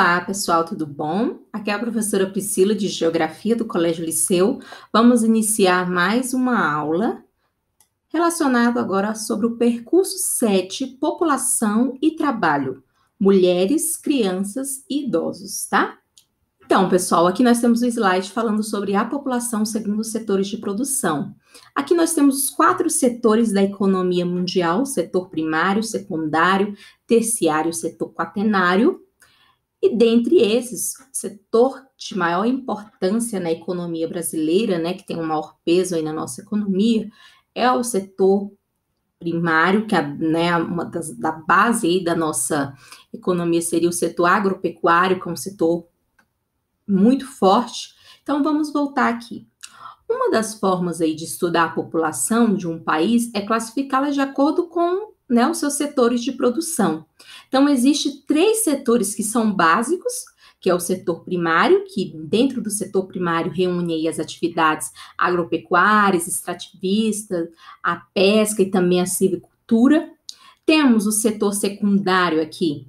Olá, pessoal, tudo bom? Aqui é a professora Priscila de Geografia do Colégio Liceu. Vamos iniciar mais uma aula relacionada agora sobre o percurso 7, população e trabalho, mulheres, crianças e idosos, tá? Então, pessoal, aqui nós temos o um slide falando sobre a população segundo os setores de produção. Aqui nós temos os quatro setores da economia mundial: setor primário, secundário, terciário, setor quaternário e dentre esses, o setor de maior importância na economia brasileira, né, que tem um maior peso aí na nossa economia, é o setor primário, que é né, uma das, da base aí da nossa economia seria o setor agropecuário, que é um setor muito forte. Então vamos voltar aqui. Uma das formas aí de estudar a população de um país é classificá-la de acordo com né, os seus setores de produção. Então, existem três setores que são básicos, que é o setor primário, que dentro do setor primário reúne as atividades agropecuárias, extrativistas, a pesca e também a silvicultura. Temos o setor secundário aqui,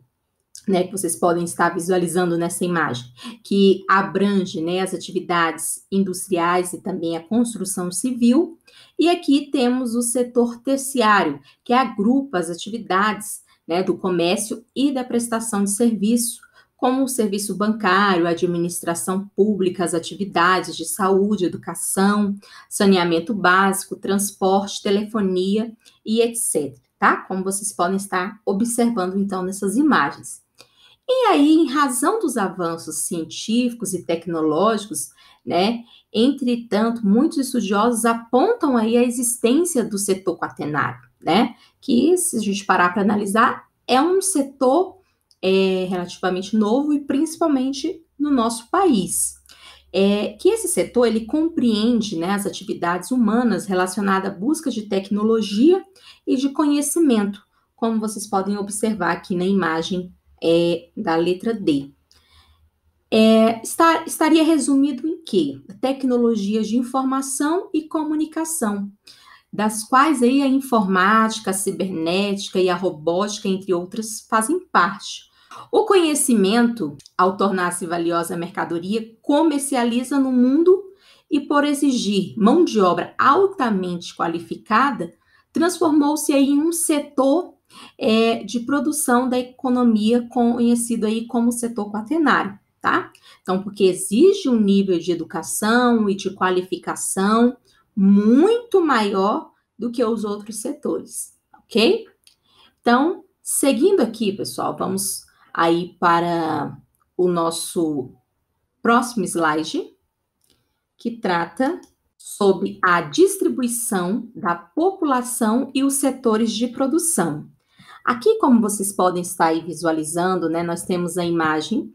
né, que vocês podem estar visualizando nessa imagem, que abrange né, as atividades industriais e também a construção civil. E aqui temos o setor terciário, que agrupa as atividades né, do comércio e da prestação de serviço, como o serviço bancário, a administração pública, as atividades de saúde, educação, saneamento básico, transporte, telefonia e etc. Tá? Como vocês podem estar observando então nessas imagens. E aí, em razão dos avanços científicos e tecnológicos, né, entretanto, muitos estudiosos apontam aí a existência do setor quaternário, né, que, se a gente parar para analisar, é um setor é, relativamente novo e principalmente no nosso país. É, que esse setor ele compreende né, as atividades humanas relacionadas à busca de tecnologia e de conhecimento, como vocês podem observar aqui na imagem é, da letra D. É, está, estaria resumido em quê? Tecnologias de informação e comunicação, das quais aí a informática, a cibernética e a robótica, entre outras, fazem parte. O conhecimento, ao tornar-se valiosa mercadoria, comercializa no mundo e, por exigir mão de obra altamente qualificada, transformou-se em um setor é, de produção da economia conhecido aí como setor quaternário, tá? Então, porque exige um nível de educação e de qualificação muito maior do que os outros setores, ok? Então, seguindo aqui, pessoal, vamos aí para o nosso próximo slide, que trata sobre a distribuição da população e os setores de produção. Aqui, como vocês podem estar aí visualizando, né, nós temos a imagem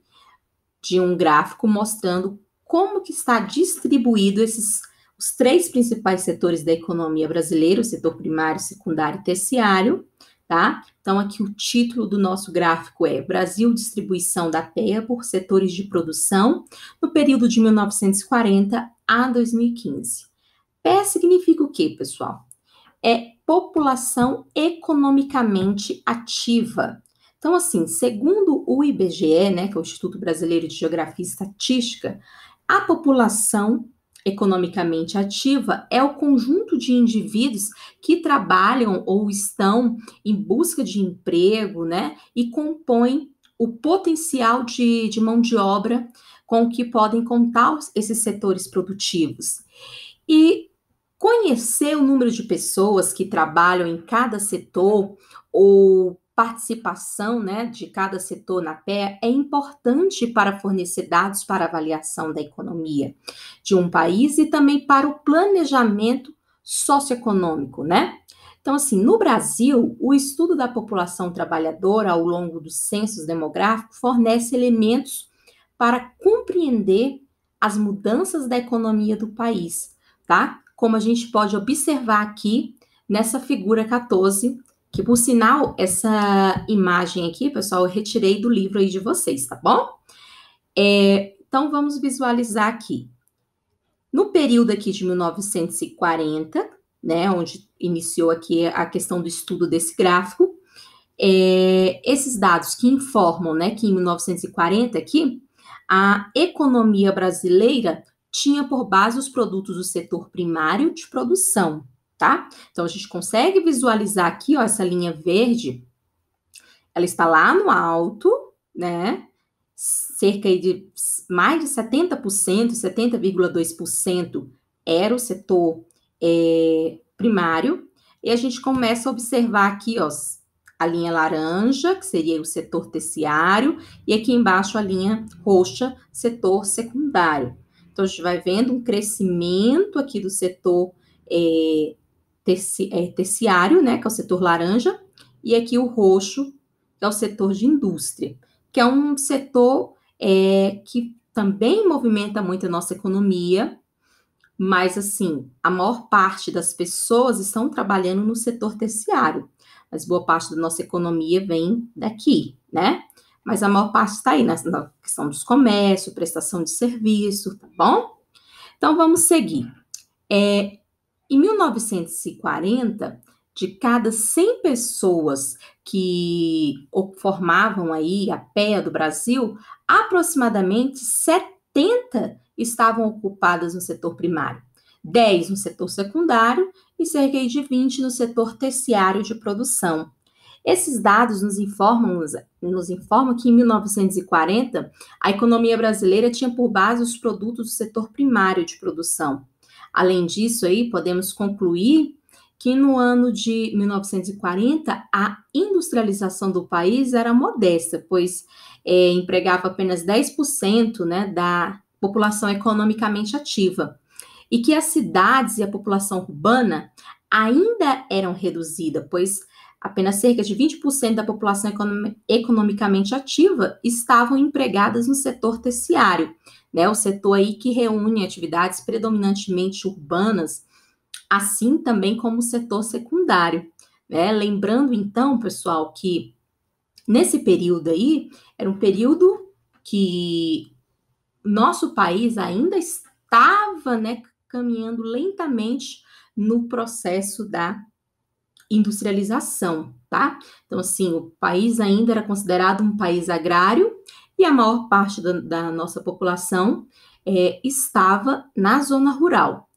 de um gráfico mostrando como que está distribuído esses os três principais setores da economia brasileira, o setor primário, secundário e terciário, tá? Então aqui o título do nosso gráfico é Brasil distribuição da terra por setores de produção no período de 1940 a 2015. Pé significa o quê, pessoal? É população economicamente ativa. Então, assim, segundo o IBGE, né, que é o Instituto Brasileiro de Geografia e Estatística, a população economicamente ativa é o conjunto de indivíduos que trabalham ou estão em busca de emprego, né, e compõem o potencial de, de mão de obra com que podem contar esses setores produtivos. E Conhecer o número de pessoas que trabalham em cada setor ou participação né, de cada setor na PEA é importante para fornecer dados para avaliação da economia de um país e também para o planejamento socioeconômico, né? Então, assim, no Brasil, o estudo da população trabalhadora ao longo dos censos demográficos fornece elementos para compreender as mudanças da economia do país, tá? como a gente pode observar aqui nessa figura 14, que por sinal, essa imagem aqui, pessoal, eu retirei do livro aí de vocês, tá bom? É, então, vamos visualizar aqui. No período aqui de 1940, né, onde iniciou aqui a questão do estudo desse gráfico, é, esses dados que informam, né, que em 1940 aqui, a economia brasileira tinha por base os produtos do setor primário de produção, tá? Então a gente consegue visualizar aqui, ó, essa linha verde, ela está lá no alto, né? Cerca de mais de 70%, 70,2% era o setor é, primário, e a gente começa a observar aqui, ó, a linha laranja, que seria o setor terciário, e aqui embaixo a linha roxa, setor secundário. Então, a gente vai vendo um crescimento aqui do setor é, terci, é, terciário, né, que é o setor laranja, e aqui o roxo, que é o setor de indústria, que é um setor é, que também movimenta muito a nossa economia, mas assim, a maior parte das pessoas estão trabalhando no setor terciário, mas boa parte da nossa economia vem daqui, né? mas a maior parte está aí né? na questão dos comércios, prestação de serviço, tá bom? Então vamos seguir. É, em 1940, de cada 100 pessoas que formavam aí a PEA do Brasil, aproximadamente 70 estavam ocupadas no setor primário, 10 no setor secundário e cerca de 20 no setor terciário de produção. Esses dados nos informam, nos informam que em 1940, a economia brasileira tinha por base os produtos do setor primário de produção. Além disso, aí, podemos concluir que no ano de 1940 a industrialização do país era modesta, pois é, empregava apenas 10% né, da população economicamente ativa, e que as cidades e a população urbana ainda eram reduzidas, pois Apenas cerca de 20% da população economicamente ativa estavam empregadas no setor terciário, né? O setor aí que reúne atividades predominantemente urbanas, assim também como o setor secundário. Né? Lembrando então, pessoal, que nesse período aí era um período que nosso país ainda estava né, caminhando lentamente no processo da industrialização, tá? Então, assim, o país ainda era considerado um país agrário e a maior parte da, da nossa população é, estava na zona rural.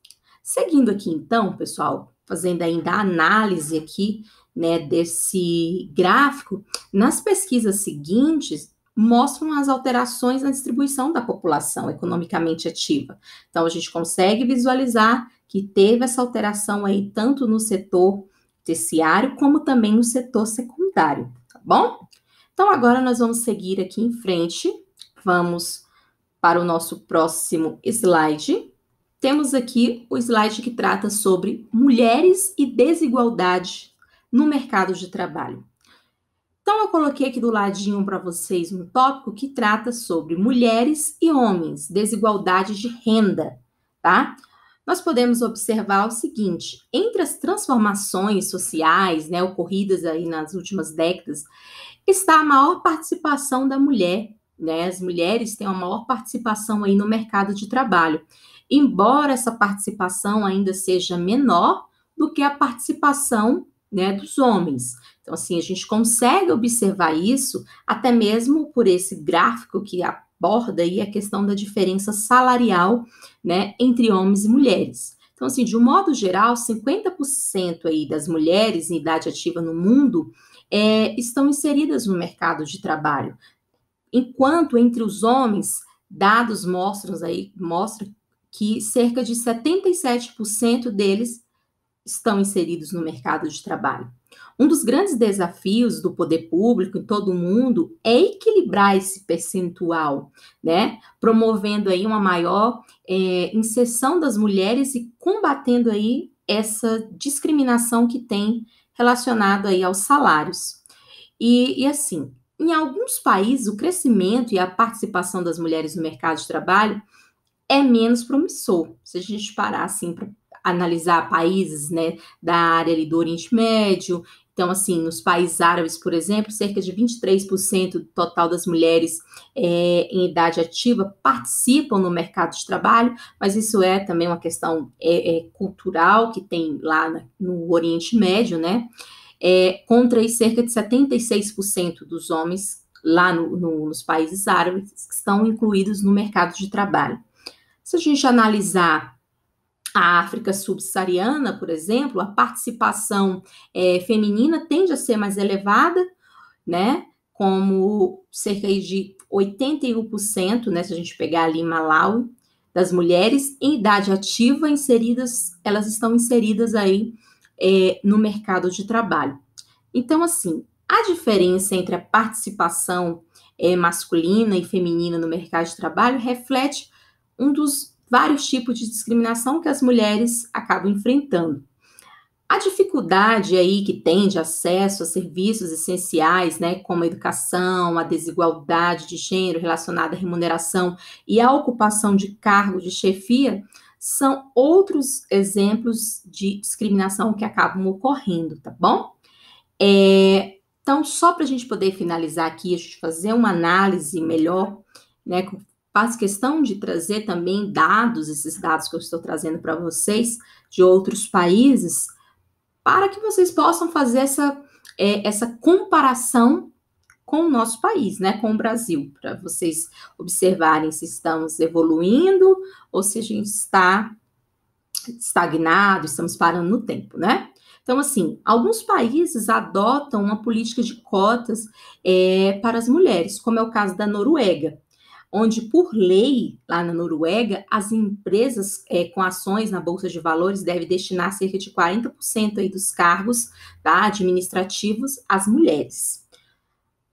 Seguindo aqui, então, pessoal, fazendo ainda a análise aqui, né, desse gráfico, nas pesquisas seguintes, mostram as alterações na distribuição da população economicamente ativa. Então, a gente consegue visualizar que teve essa alteração aí, tanto no setor terciário, como também no setor secundário, tá bom? Então, agora nós vamos seguir aqui em frente. Vamos para o nosso próximo slide. Temos aqui o slide que trata sobre mulheres e desigualdade no mercado de trabalho. Então, eu coloquei aqui do ladinho para vocês um tópico que trata sobre mulheres e homens, desigualdade de renda, tá? nós podemos observar o seguinte: entre as transformações sociais né, ocorridas aí nas últimas décadas, está a maior participação da mulher. Né? As mulheres têm uma maior participação aí no mercado de trabalho, embora essa participação ainda seja menor do que a participação né, dos homens. Então, assim, a gente consegue observar isso até mesmo por esse gráfico que a aborda aí a questão da diferença salarial, né, entre homens e mulheres. Então, assim, de um modo geral, 50% aí das mulheres em idade ativa no mundo é, estão inseridas no mercado de trabalho, enquanto entre os homens, dados mostram aí mostram que cerca de 77% deles estão inseridos no mercado de trabalho. Um dos grandes desafios do poder público em todo o mundo é equilibrar esse percentual, né? Promovendo aí uma maior é, inserção das mulheres e combatendo aí essa discriminação que tem relacionada aí aos salários. E, e assim, em alguns países o crescimento e a participação das mulheres no mercado de trabalho é menos promissor. Se a gente parar assim para analisar países né, da área ali do Oriente Médio então, assim, nos países árabes, por exemplo, cerca de 23% do total das mulheres é, em idade ativa participam no mercado de trabalho, mas isso é também uma questão é, é, cultural que tem lá na, no Oriente Médio, né? É, contra cerca de 76% dos homens lá no, no, nos países árabes que estão incluídos no mercado de trabalho. Se a gente analisar a África subsaariana, por exemplo, a participação é, feminina tende a ser mais elevada, né? Como cerca de 81%, né? Se a gente pegar ali Malawi, das mulheres em idade ativa inseridas, elas estão inseridas aí é, no mercado de trabalho. Então, assim, a diferença entre a participação é, masculina e feminina no mercado de trabalho reflete um dos vários tipos de discriminação que as mulheres acabam enfrentando. A dificuldade aí que tem de acesso a serviços essenciais, né, como a educação, a desigualdade de gênero relacionada à remuneração e a ocupação de cargo de chefia, são outros exemplos de discriminação que acabam ocorrendo, tá bom? É, então, só para a gente poder finalizar aqui, a gente fazer uma análise melhor, né, faz questão de trazer também dados, esses dados que eu estou trazendo para vocês de outros países, para que vocês possam fazer essa, é, essa comparação com o nosso país, né, com o Brasil, para vocês observarem se estamos evoluindo ou se a gente está estagnado, estamos parando no tempo, né? Então, assim, alguns países adotam uma política de cotas é, para as mulheres, como é o caso da Noruega onde, por lei, lá na Noruega, as empresas é, com ações na Bolsa de Valores devem destinar cerca de 40% aí dos cargos tá, administrativos às mulheres.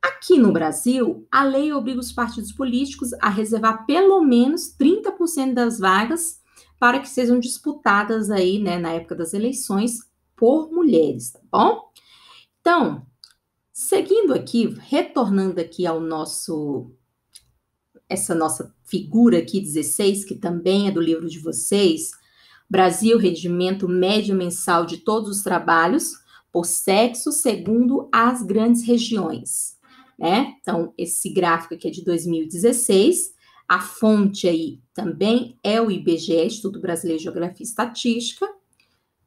Aqui no Brasil, a lei obriga os partidos políticos a reservar pelo menos 30% das vagas para que sejam disputadas aí, né, na época das eleições por mulheres, tá bom? Então, seguindo aqui, retornando aqui ao nosso essa nossa figura aqui, 16, que também é do livro de vocês, Brasil, rendimento médio mensal de todos os trabalhos, por sexo, segundo as grandes regiões. Né? Então, esse gráfico aqui é de 2016, a fonte aí também é o IBGE, Instituto Brasileiro de Geografia e Estatística.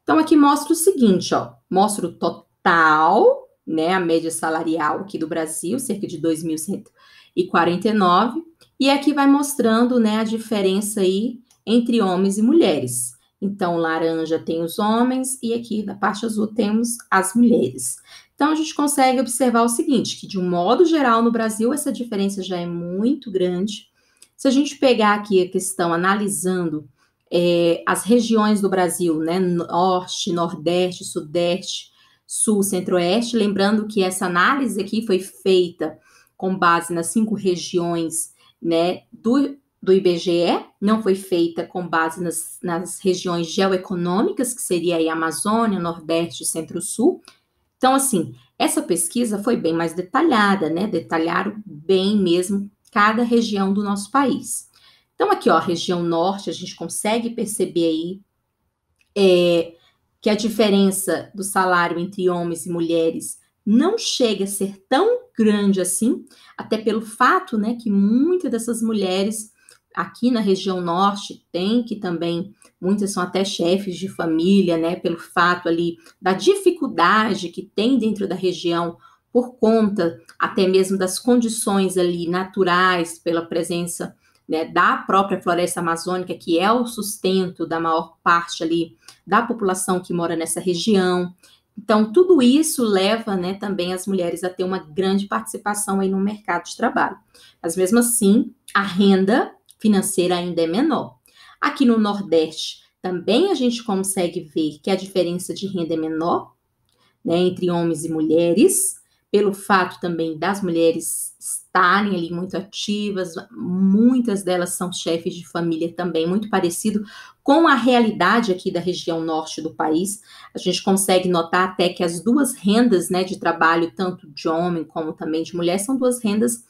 Então, aqui mostra o seguinte, ó, mostra o total, né, a média salarial aqui do Brasil, cerca de 2.149, e aqui é vai mostrando né, a diferença aí entre homens e mulheres. Então, laranja tem os homens e aqui na parte azul temos as mulheres. Então, a gente consegue observar o seguinte, que de um modo geral no Brasil essa diferença já é muito grande. Se a gente pegar aqui a questão analisando é, as regiões do Brasil, né, norte, nordeste, sudeste, sul, centro-oeste, lembrando que essa análise aqui foi feita com base nas cinco regiões né, do, do IBGE, não foi feita com base nas, nas regiões geoeconômicas, que seria a Amazônia, Nordeste e Centro-Sul. Então, assim, essa pesquisa foi bem mais detalhada, né? Detalharam bem mesmo cada região do nosso país. Então, aqui, ó, a região norte, a gente consegue perceber aí é, que a diferença do salário entre homens e mulheres não chega a ser tão grande assim, até pelo fato, né, que muitas dessas mulheres aqui na região norte tem que também muitas são até chefes de família, né, pelo fato ali da dificuldade que tem dentro da região por conta até mesmo das condições ali naturais pela presença né, da própria floresta amazônica, que é o sustento da maior parte ali da população que mora nessa região. Então, tudo isso leva né, também as mulheres a ter uma grande participação aí no mercado de trabalho. Mas mesmo assim, a renda financeira ainda é menor. Aqui no Nordeste também a gente consegue ver que a diferença de renda é menor né, entre homens e mulheres, pelo fato também das mulheres estarem ali muito ativas, muitas delas são chefes de família também, muito parecido com a realidade aqui da região norte do país, a gente consegue notar até que as duas rendas né, de trabalho, tanto de homem como também de mulher, são duas rendas,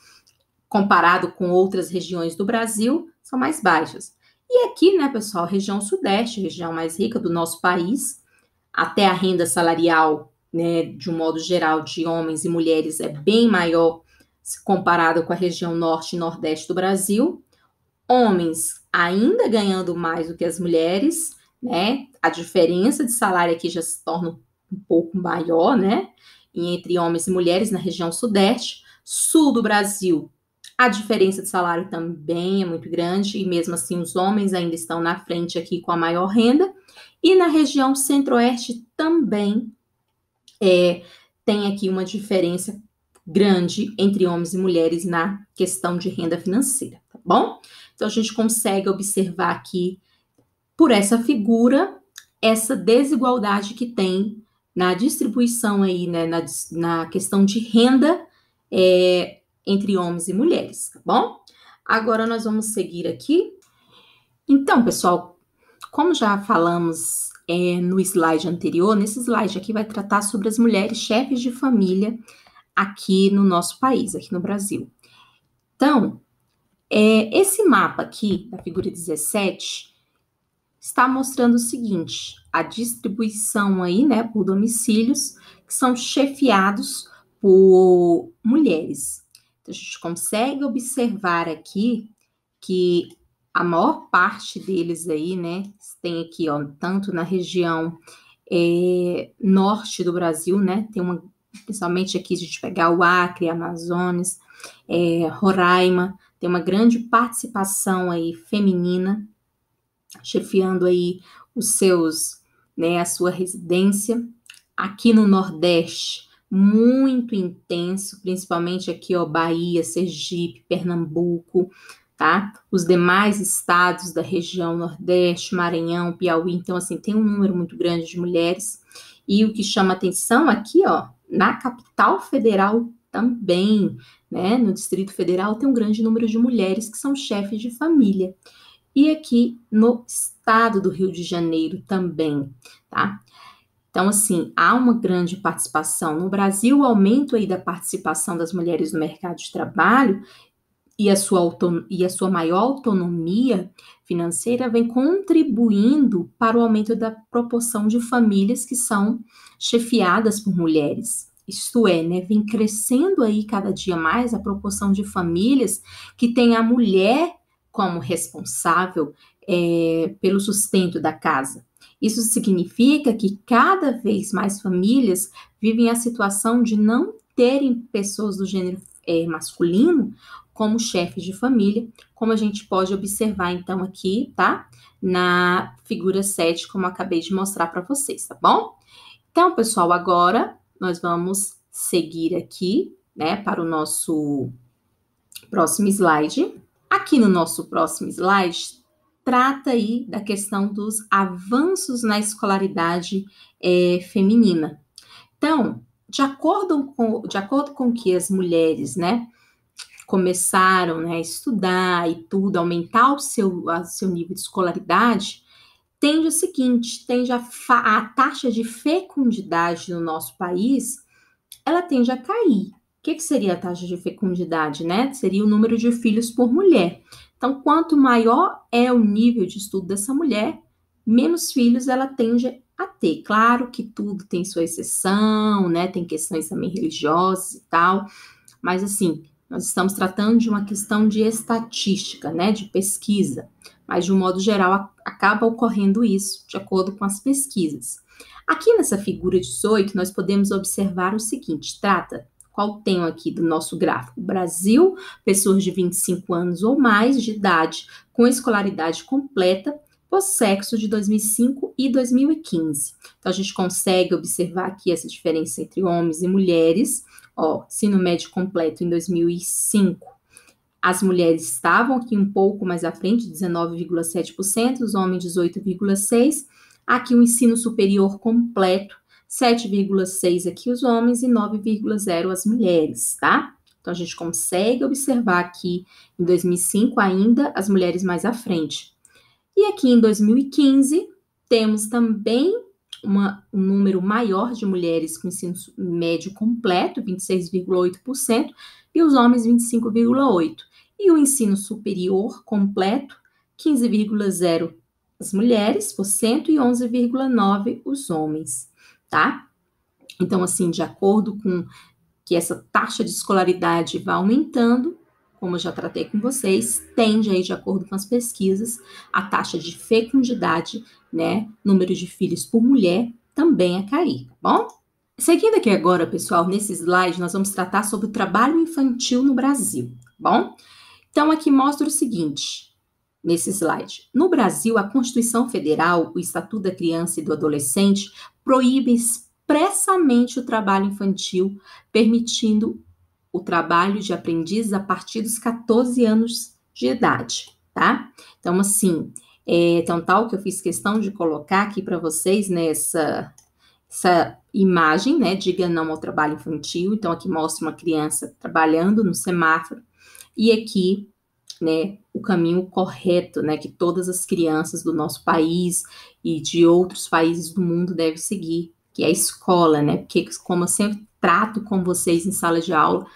comparado com outras regiões do Brasil, são mais baixas. E aqui, né, pessoal, região sudeste, região mais rica do nosso país, até a renda salarial, né, de um modo geral, de homens e mulheres é bem maior comparado com a região norte e nordeste do Brasil homens ainda ganhando mais do que as mulheres, né? A diferença de salário aqui já se torna um pouco maior, né? E entre homens e mulheres na região sudeste, sul do Brasil, a diferença de salário também é muito grande, e mesmo assim os homens ainda estão na frente aqui com a maior renda. E na região centro-oeste também é, tem aqui uma diferença grande entre homens e mulheres na questão de renda financeira, tá bom? Então, a gente consegue observar aqui, por essa figura, essa desigualdade que tem na distribuição aí, né, na, na questão de renda é, entre homens e mulheres, tá bom? Agora nós vamos seguir aqui. Então, pessoal, como já falamos é, no slide anterior, nesse slide aqui vai tratar sobre as mulheres chefes de família aqui no nosso país, aqui no Brasil. Então, é, esse mapa aqui, da figura 17, está mostrando o seguinte: a distribuição aí, né, por domicílios que são chefiados por mulheres. Então, a gente consegue observar aqui que a maior parte deles aí, né, tem aqui, ó, tanto na região é, norte do Brasil, né, tem uma, principalmente aqui, a gente pegar o Acre, Amazonas, é, Roraima, tem uma grande participação aí feminina, chefiando aí os seus, né, a sua residência aqui no Nordeste, muito intenso, principalmente aqui, ó, Bahia, Sergipe, Pernambuco, tá? Os demais estados da região Nordeste, Maranhão, Piauí, então assim, tem um número muito grande de mulheres. E o que chama atenção aqui, ó, na capital federal também, né? No Distrito Federal tem um grande número de mulheres que são chefes de família. E aqui no estado do Rio de Janeiro também, tá? Então, assim, há uma grande participação. No Brasil, o aumento aí da participação das mulheres no mercado de trabalho e a sua, e a sua maior autonomia financeira vem contribuindo para o aumento da proporção de famílias que são chefiadas por mulheres isto é, né, vem crescendo aí cada dia mais a proporção de famílias que tem a mulher como responsável é, pelo sustento da casa. Isso significa que cada vez mais famílias vivem a situação de não terem pessoas do gênero é, masculino como chefes de família, como a gente pode observar então aqui, tá? Na figura 7, como acabei de mostrar para vocês, tá bom? Então, pessoal, agora nós vamos seguir aqui, né, para o nosso próximo slide. Aqui no nosso próximo slide, trata aí da questão dos avanços na escolaridade é, feminina. Então, de acordo com de acordo com que as mulheres, né, começaram né, a estudar e tudo, aumentar o seu, o seu nível de escolaridade, tende o seguinte, tende a, a taxa de fecundidade no nosso país, ela tende a cair. O que, que seria a taxa de fecundidade, né? Seria o número de filhos por mulher. Então, quanto maior é o nível de estudo dessa mulher, menos filhos ela tende a ter. Claro que tudo tem sua exceção, né? Tem questões também religiosas e tal, mas assim, nós estamos tratando de uma questão de estatística, né? De pesquisa. Mas, de um modo geral, a acaba ocorrendo isso, de acordo com as pesquisas. Aqui nessa figura 18, nós podemos observar o seguinte: trata qual tema aqui do nosso gráfico? Brasil, pessoas de 25 anos ou mais de idade, com escolaridade completa, por sexo de 2005 e 2015. Então, a gente consegue observar aqui essa diferença entre homens e mulheres. Ó, ensino médio completo em 2005 as mulheres estavam aqui um pouco mais à frente, 19,7%, os homens 18,6%. Aqui o um ensino superior completo, 7,6% aqui os homens e 9,0% as mulheres, tá? Então a gente consegue observar aqui em 2005 ainda as mulheres mais à frente. E aqui em 2015 temos também uma, um número maior de mulheres com ensino médio completo, 26,8%, e os homens, 25,8%. E o ensino superior completo, 15,0% as mulheres, por cento, e 11,9% os homens, tá? Então, assim, de acordo com que essa taxa de escolaridade vai aumentando, como eu já tratei com vocês, tende aí, de acordo com as pesquisas, a taxa de fecundidade, né, número de filhos por mulher, também a cair, tá bom? Seguindo aqui agora, pessoal, nesse slide, nós vamos tratar sobre o trabalho infantil no Brasil, tá bom? Então, aqui mostra o seguinte, nesse slide. No Brasil, a Constituição Federal, o Estatuto da Criança e do Adolescente, proíbe expressamente o trabalho infantil, permitindo o trabalho de aprendiz a partir dos 14 anos de idade, tá? Então, assim, é tão tal que eu fiz questão de colocar aqui para vocês nessa essa imagem, né? Diga não ao trabalho infantil. Então, aqui mostra uma criança trabalhando no semáforo. E aqui, né, o caminho correto, né, que todas as crianças do nosso país e de outros países do mundo devem seguir, que é a escola, né? Porque, como eu sempre trato com vocês em sala de aula,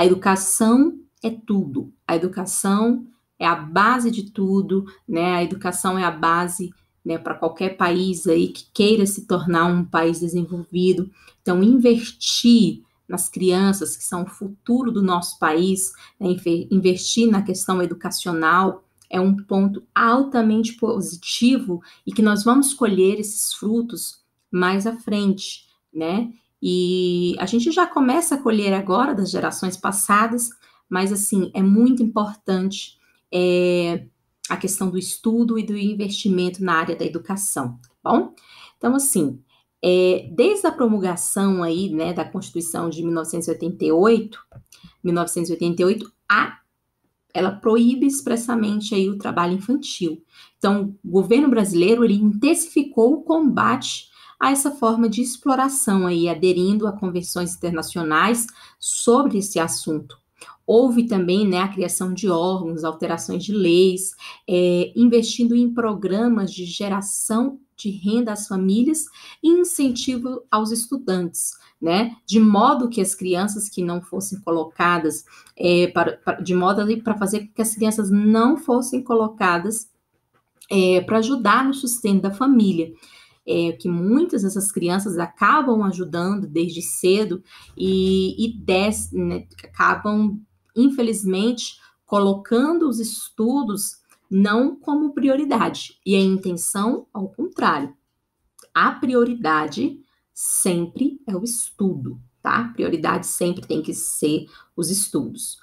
a educação é tudo. A educação é a base de tudo, né? A educação é a base né, para qualquer país aí que queira se tornar um país desenvolvido. Então, investir nas crianças que são o futuro do nosso país, né, investir na questão educacional é um ponto altamente positivo e que nós vamos colher esses frutos mais à frente, né? E a gente já começa a colher agora das gerações passadas, mas assim, é muito importante é, a questão do estudo e do investimento na área da educação, tá bom? Então, assim, é, desde a promulgação aí, né, da Constituição de 1988, 1988, a, ela proíbe expressamente aí o trabalho infantil. Então, o governo brasileiro, ele intensificou o combate a essa forma de exploração aí, aderindo a convenções internacionais sobre esse assunto. Houve também né, a criação de órgãos, alterações de leis, é, investindo em programas de geração de renda às famílias e incentivo aos estudantes, né? De modo que as crianças que não fossem colocadas, é, para, para, de modo ali para fazer com que as crianças não fossem colocadas é, para ajudar no sustento da família é, que muitas dessas crianças acabam ajudando desde cedo e, e des, né, acabam, infelizmente, colocando os estudos não como prioridade, e a intenção ao contrário. A prioridade sempre é o estudo, tá? Prioridade sempre tem que ser os estudos.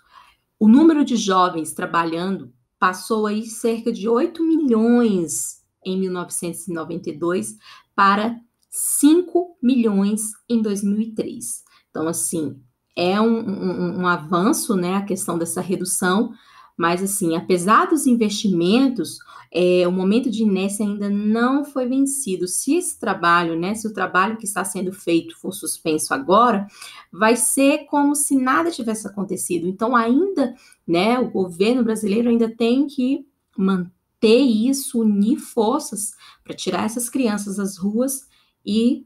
O número de jovens trabalhando passou aí cerca de 8 milhões em 1992 para 5 milhões em 2003. Então, assim, é um, um, um, avanço, né, a questão dessa redução, mas, assim, apesar dos investimentos, é, o momento de inércia ainda não foi vencido. Se esse trabalho, né, se o trabalho que está sendo feito for suspenso agora, vai ser como se nada tivesse acontecido. Então, ainda, né, o governo brasileiro ainda tem que manter ter isso, unir forças para tirar essas crianças das ruas e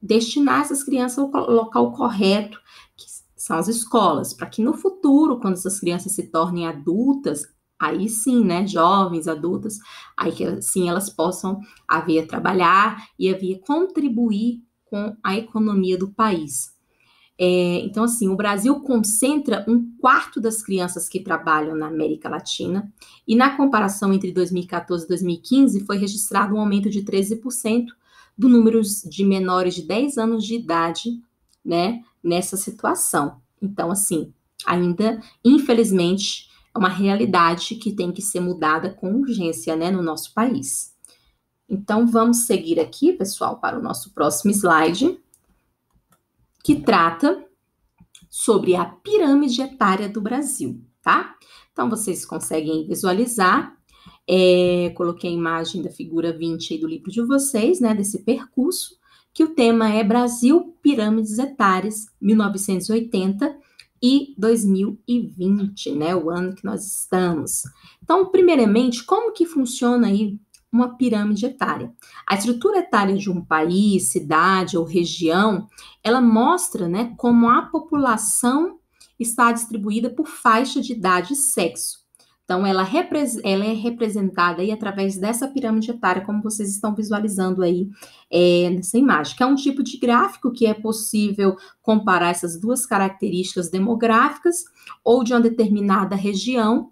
destinar essas crianças ao local correto, que são as escolas, para que no futuro, quando essas crianças se tornem adultas, aí sim, né, jovens, adultas, aí que sim elas possam haver trabalhar e haver contribuir com a economia do país. É, então, assim, o Brasil concentra um quarto das crianças que trabalham na América Latina, e na comparação entre 2014 e 2015 foi registrado um aumento de 13% do número de menores de 10 anos de idade né, nessa situação. Então, assim, ainda, infelizmente, é uma realidade que tem que ser mudada com urgência né, no nosso país. Então, vamos seguir aqui, pessoal, para o nosso próximo slide que trata sobre a pirâmide etária do Brasil, tá? Então, vocês conseguem visualizar. É, coloquei a imagem da figura 20 aí do livro de vocês, né? Desse percurso, que o tema é Brasil, pirâmides etárias, 1980 e 2020, né? O ano que nós estamos. Então, primeiramente, como que funciona aí uma pirâmide etária. A estrutura etária de um país, cidade ou região, ela mostra né, como a população está distribuída por faixa de idade e sexo. Então, ela, ela é representada aí através dessa pirâmide etária, como vocês estão visualizando aí é, nessa imagem, que é um tipo de gráfico que é possível comparar essas duas características demográficas ou de uma determinada região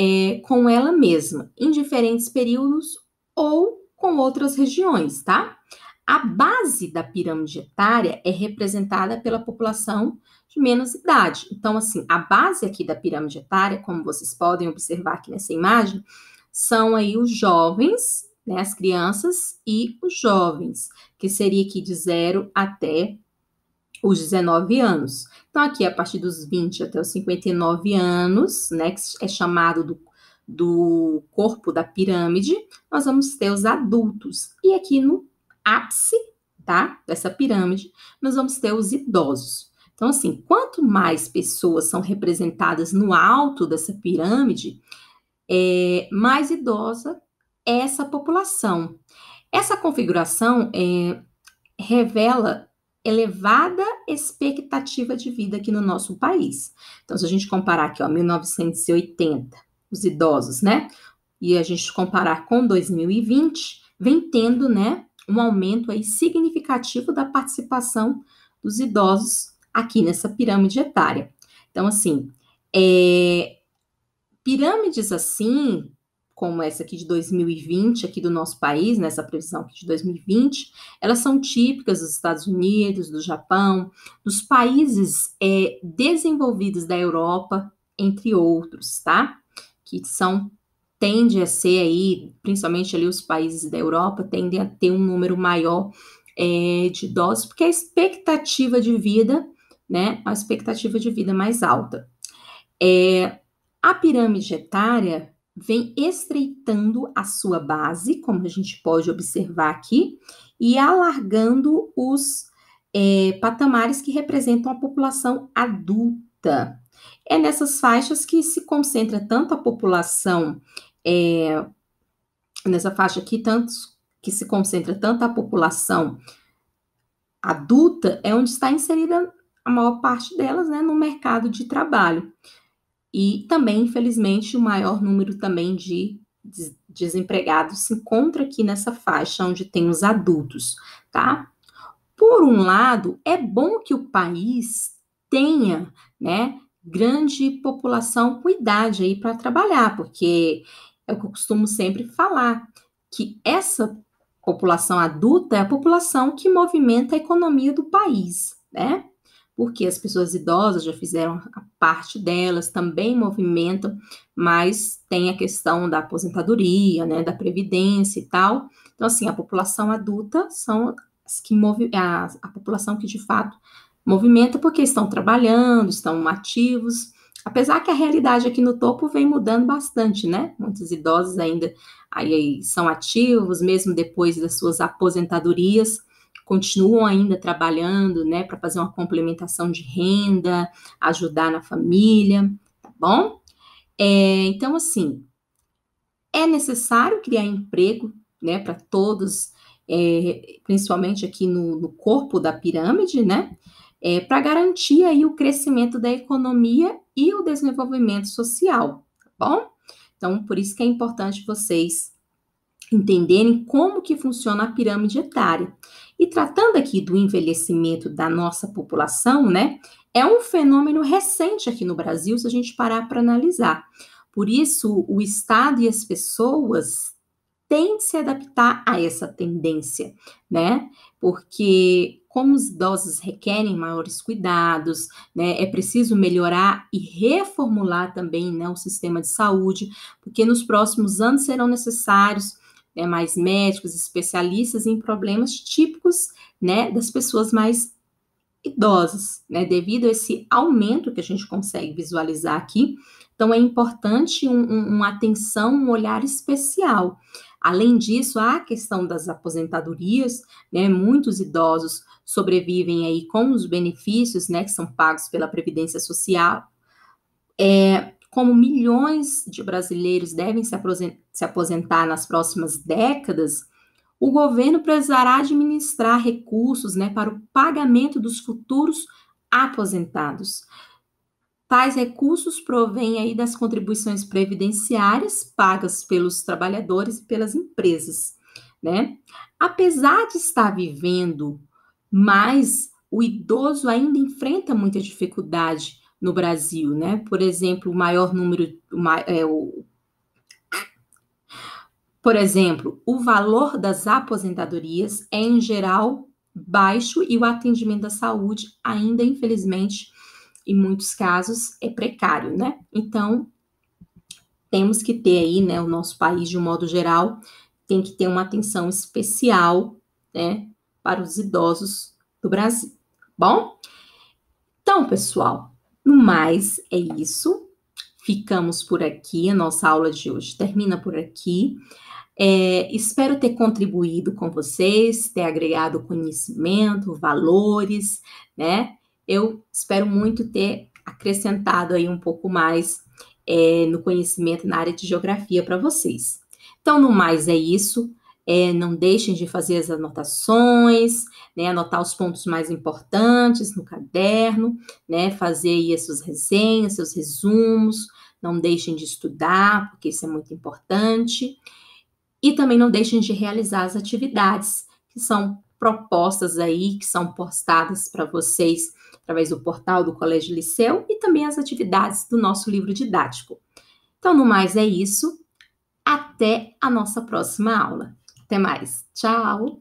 é, com ela mesma, em diferentes períodos ou com outras regiões, tá? A base da pirâmide etária é representada pela população de menos idade. Então, assim, a base aqui da pirâmide etária, como vocês podem observar aqui nessa imagem, são aí os jovens, né, as crianças e os jovens, que seria aqui de 0 até os 19 anos. Então, aqui, a partir dos 20 até os 59 anos, né, que é chamado do, do corpo da pirâmide, nós vamos ter os adultos. E aqui no ápice, tá, dessa pirâmide, nós vamos ter os idosos. Então, assim, quanto mais pessoas são representadas no alto dessa pirâmide, é, mais idosa é essa população. Essa configuração é, revela elevada expectativa de vida aqui no nosso país. Então, se a gente comparar aqui, ó, 1980, os idosos, né? E a gente comparar com 2020, vem tendo, né, um aumento aí significativo da participação dos idosos aqui nessa pirâmide etária. Então, assim, é, pirâmides assim como essa aqui de 2020, aqui do nosso país, nessa né, previsão aqui de 2020, elas são típicas dos Estados Unidos, do Japão, dos países é, desenvolvidos da Europa, entre outros, tá? Que são tende a ser aí, principalmente ali os países da Europa, tendem a ter um número maior é, de idosos, porque a expectativa de vida, né, a expectativa de vida mais alta. É, a pirâmide etária vem estreitando a sua base, como a gente pode observar aqui, e alargando os é, patamares que representam a população adulta. É nessas faixas que se concentra tanto a população, é, nessa faixa aqui, tanto, que se concentra tanto a população adulta, é onde está inserida a maior parte delas né, no mercado de trabalho. E também, infelizmente, o maior número também de desempregados se encontra aqui nessa faixa onde tem os adultos, tá? Por um lado, é bom que o país tenha, né, grande população com idade aí para trabalhar, porque é o que eu costumo sempre falar, que essa população adulta é a população que movimenta a economia do país, né? porque as pessoas idosas já fizeram a parte delas, também movimentam, mas tem a questão da aposentadoria, né, da previdência e tal. Então, assim, a população adulta são as que move, a, a população que de fato movimenta porque estão trabalhando, estão ativos. Apesar que a realidade aqui no topo vem mudando bastante, né? Muitos idosos ainda aí, são ativos, mesmo depois das suas aposentadorias, continuam ainda trabalhando, né, para fazer uma complementação de renda, ajudar na família, tá bom? É, então, assim, é necessário criar emprego, né, para todos, é, principalmente aqui no, no, corpo da pirâmide, né, é, para garantir aí o crescimento da economia e o desenvolvimento social, tá bom? Então, por isso que é importante vocês entenderem como que funciona a pirâmide etária. E tratando aqui do envelhecimento da nossa população, né, é um fenômeno recente aqui no Brasil, se a gente parar para analisar. Por isso, o Estado e as pessoas têm que se adaptar a essa tendência, né? Porque como os idosos requerem maiores cuidados, né, é preciso melhorar e reformular também né, o sistema de saúde, porque nos próximos anos serão necessários né, mais médicos, especialistas em problemas típicos né, das pessoas mais idosas, né, devido a esse aumento que a gente consegue visualizar aqui. Então, é importante um, um, uma atenção, um olhar especial. Além disso, há a questão das aposentadorias, né? Muitos idosos sobrevivem aí com os benefícios, né, que são pagos pela Previdência Social. É, como milhões de brasileiros devem se aposentar nas próximas décadas, o governo precisará administrar recursos né, para o pagamento dos futuros aposentados. Tais recursos provêm aí das contribuições previdenciárias pagas pelos trabalhadores e pelas empresas. Né? Apesar de estar vivendo mais, o idoso ainda enfrenta muita dificuldade no Brasil, né? Por exemplo, o maior número, é, o, por exemplo, o valor das aposentadorias é em geral baixo e o atendimento à saúde ainda, infelizmente, em muitos casos é precário, né? Então, temos que ter aí, né, o nosso país de um modo geral tem que ter uma atenção especial, né, para os idosos do Brasil, bom? Então, pessoal, no mais, é isso. Ficamos por aqui. A nossa aula de hoje termina por aqui. É, espero ter contribuído com vocês, ter agregado conhecimento, valores, né? Eu espero muito ter acrescentado aí um pouco mais é, no conhecimento na área de geografia para vocês. Então, no mais é isso. É, não deixem de fazer as anotações, né, anotar os pontos mais importantes no caderno, né, fazer aí as suas resenhas, seus resumos, não deixem de estudar, porque isso é muito importante, e também não deixem de realizar as atividades que são propostas aí, que são postadas para vocês através do portal do Colégio Liceu e também as atividades do nosso livro didático. Então, no mais é isso. Até a nossa próxima aula. Até mais. Tchau!